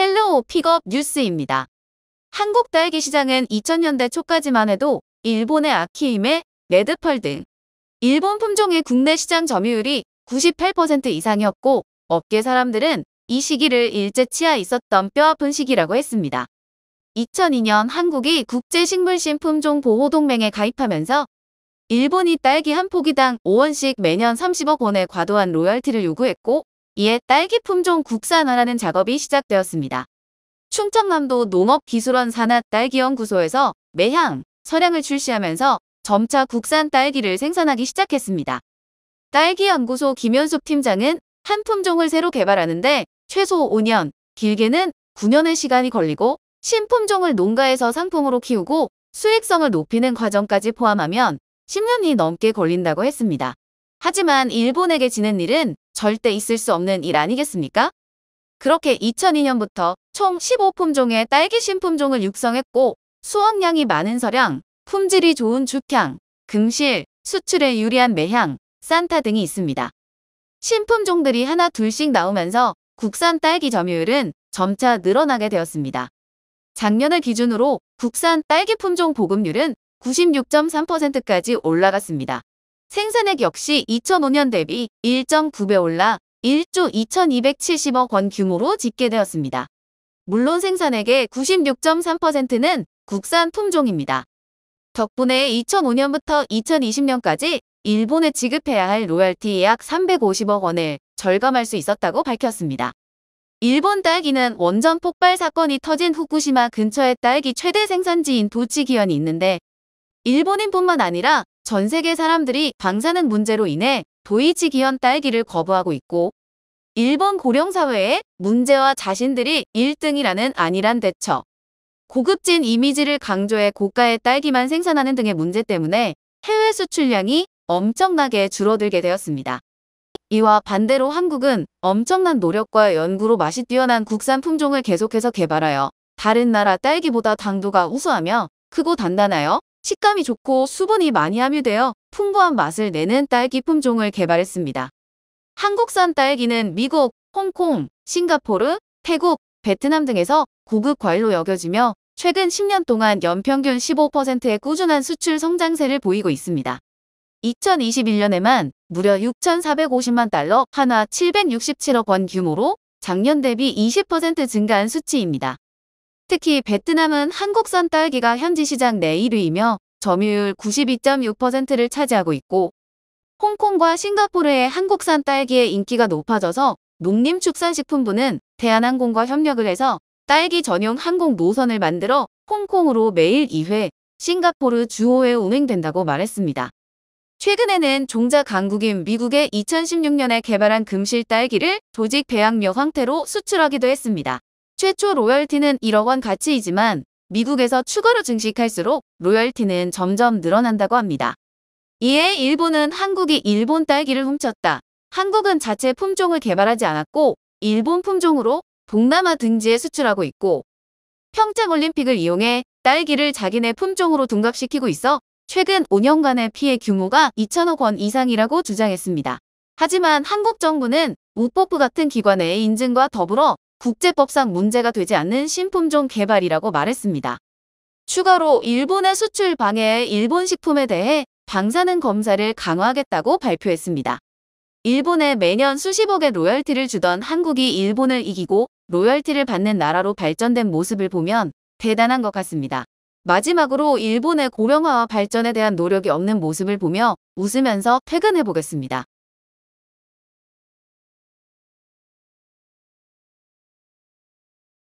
헬로우 픽업 뉴스입니다. 한국 딸기 시장은 2000년대 초까지만 해도 일본의 아키임에 레드펄 등 일본 품종의 국내 시장 점유율이 98% 이상이었고 업계 사람들은 이 시기를 일제치하 있었던 뼈아픈 시기라고 했습니다. 2002년 한국이 국제식물신품종보호동맹에 가입하면서 일본이 딸기 한 포기당 5원씩 매년 30억 원의 과도한 로열티를 요구했고 이에 딸기 품종 국산화라는 작업이 시작되었습니다. 충청남도 농업기술원 산하 딸기연구소에서 매향, 서량을 출시하면서 점차 국산 딸기를 생산하기 시작했습니다. 딸기연구소 김현숙 팀장은 한 품종을 새로 개발하는데 최소 5년, 길게는 9년의 시간이 걸리고 신품종을 농가에서 상품으로 키우고 수익성을 높이는 과정까지 포함하면 10년이 넘게 걸린다고 했습니다. 하지만 일본에게 지는 일은 절대 있을 수 없는 일 아니겠습니까? 그렇게 2002년부터 총 15품종의 딸기 신품종을 육성했고 수확량이 많은 서량, 품질이 좋은 죽향, 금실, 수출에 유리한 매향, 산타 등이 있습니다. 신품종들이 하나 둘씩 나오면서 국산 딸기 점유율은 점차 늘어나게 되었습니다. 작년을 기준으로 국산 딸기 품종 보급률은 96.3%까지 올라갔습니다. 생산액 역시 2005년 대비 1.9배 올라 1조 2270억 원 규모로 집계되었습니다. 물론 생산액의 96.3%는 국산 품종입니다. 덕분에 2005년부터 2020년까지 일본에 지급해야 할 로열티 약 350억 원을 절감할 수 있었다고 밝혔습니다. 일본 딸기는 원전 폭발 사건이 터진 후쿠시마 근처의 딸기 최대 생산지인 도치기현이 있는데 일본인뿐만 아니라 전 세계 사람들이 방사능 문제로 인해 도이치 기현 딸기를 거부하고 있고 일본 고령사회의 문제와 자신들이 1등이라는 안일한 대처 고급진 이미지를 강조해 고가의 딸기만 생산하는 등의 문제 때문에 해외 수출량이 엄청나게 줄어들게 되었습니다. 이와 반대로 한국은 엄청난 노력과 연구로 맛이 뛰어난 국산 품종을 계속해서 개발하여 다른 나라 딸기보다 당도가 우수하며 크고 단단하여 식감이 좋고 수분이 많이 함유되어 풍부한 맛을 내는 딸기 품종을 개발했습니다. 한국산 딸기는 미국, 홍콩, 싱가포르, 태국, 베트남 등에서 고급 과일로 여겨지며 최근 10년 동안 연평균 15%의 꾸준한 수출 성장세를 보이고 있습니다. 2021년에만 무려 6,450만 달러, 한화 767억 원 규모로 작년 대비 20% 증가한 수치입니다. 특히 베트남은 한국산 딸기가 현지 시장 내 1위이며 점유율 92.6%를 차지하고 있고 홍콩과 싱가포르의 한국산 딸기의 인기가 높아져서 농림축산식품부는 대한항공과 협력을 해서 딸기 전용 항공 노선을 만들어 홍콩으로 매일 2회, 싱가포르 주호에 운행된다고 말했습니다. 최근에는 종자 강국인 미국의 2016년에 개발한 금실 딸기를 조직 배양력 황태로 수출하기도 했습니다. 최초 로열티는 1억 원 가치이지만 미국에서 추가로 증식할수록 로열티는 점점 늘어난다고 합니다. 이에 일본은 한국이 일본 딸기를 훔쳤다. 한국은 자체 품종을 개발하지 않았고 일본 품종으로 동남아 등지에 수출하고 있고 평창올림픽을 이용해 딸기를 자기네 품종으로 둔갑시키고 있어 최근 5년간의 피해 규모가 2천억 원 이상이라고 주장했습니다. 하지만 한국 정부는 우퍼프 같은 기관의 인증과 더불어 국제법상 문제가 되지 않는 신품종 개발이라고 말했습니다. 추가로 일본의 수출 방해에 일본 식품에 대해 방사능 검사를 강화하겠다고 발표했습니다. 일본에 매년 수십억의 로열티를 주던 한국이 일본을 이기고 로열티를 받는 나라로 발전된 모습을 보면 대단한 것 같습니다. 마지막으로 일본의 고령화와 발전에 대한 노력이 없는 모습을 보며 웃으면서 퇴근해 보겠습니다.